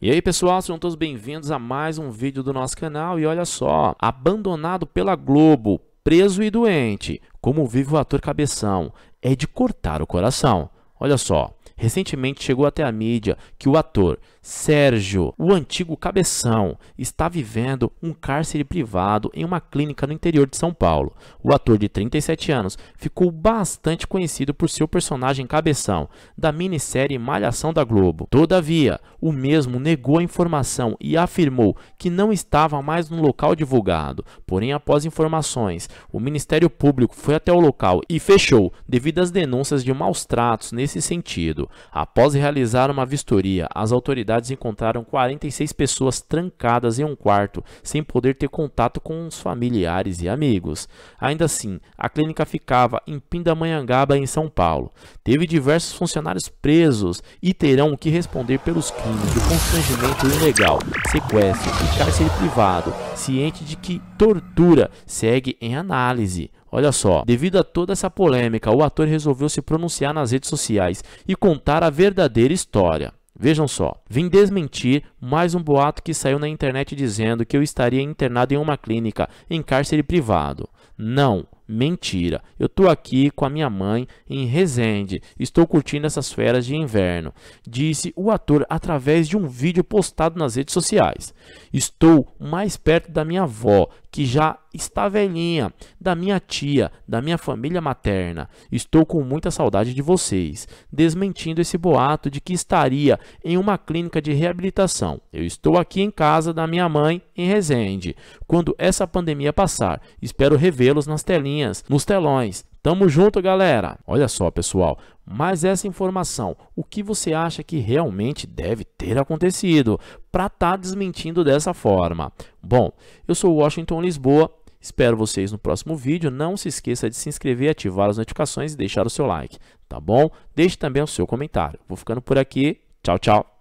E aí pessoal, sejam todos bem-vindos a mais um vídeo do nosso canal e olha só, abandonado pela Globo, preso e doente, como vive o ator Cabeção, é de cortar o coração. Olha só, Recentemente chegou até a mídia que o ator Sérgio, o antigo cabeção, está vivendo um cárcere privado em uma clínica no interior de São Paulo. O ator de 37 anos ficou bastante conhecido por seu personagem cabeção da minissérie Malhação da Globo. Todavia, o mesmo negou a informação e afirmou que não estava mais no local divulgado. Porém, após informações, o Ministério Público foi até o local e fechou devido às denúncias de maus tratos nesse sentido. Após realizar uma vistoria, as autoridades encontraram 46 pessoas trancadas em um quarto, sem poder ter contato com os familiares e amigos. Ainda assim, a clínica ficava em Pindamonhangaba, em São Paulo. Teve diversos funcionários presos e terão que responder pelos crimes de constrangimento ilegal, sequestro e cárcere privado, ciente de que tortura segue em análise. Olha só, devido a toda essa polêmica, o ator resolveu se pronunciar nas redes sociais e contar a verdadeira história. Vejam só, vim desmentir mais um boato que saiu na internet dizendo que eu estaria internado em uma clínica, em cárcere privado. Não, mentira. Eu estou aqui com a minha mãe em Resende. Estou curtindo essas férias de inverno, disse o ator através de um vídeo postado nas redes sociais. Estou mais perto da minha avó, que já está velhinha, da minha tia, da minha família materna. Estou com muita saudade de vocês, desmentindo esse boato de que estaria em uma clínica de reabilitação. Eu estou aqui em casa da minha mãe em Resende. Quando essa pandemia passar, espero revê-los nas telinhas telinhas, nos telões. Tamo junto, galera! Olha só, pessoal, mas essa informação, o que você acha que realmente deve ter acontecido para estar tá desmentindo dessa forma? Bom, eu sou Washington Lisboa, espero vocês no próximo vídeo. Não se esqueça de se inscrever, ativar as notificações e deixar o seu like, tá bom? Deixe também o seu comentário. Vou ficando por aqui. Tchau, tchau!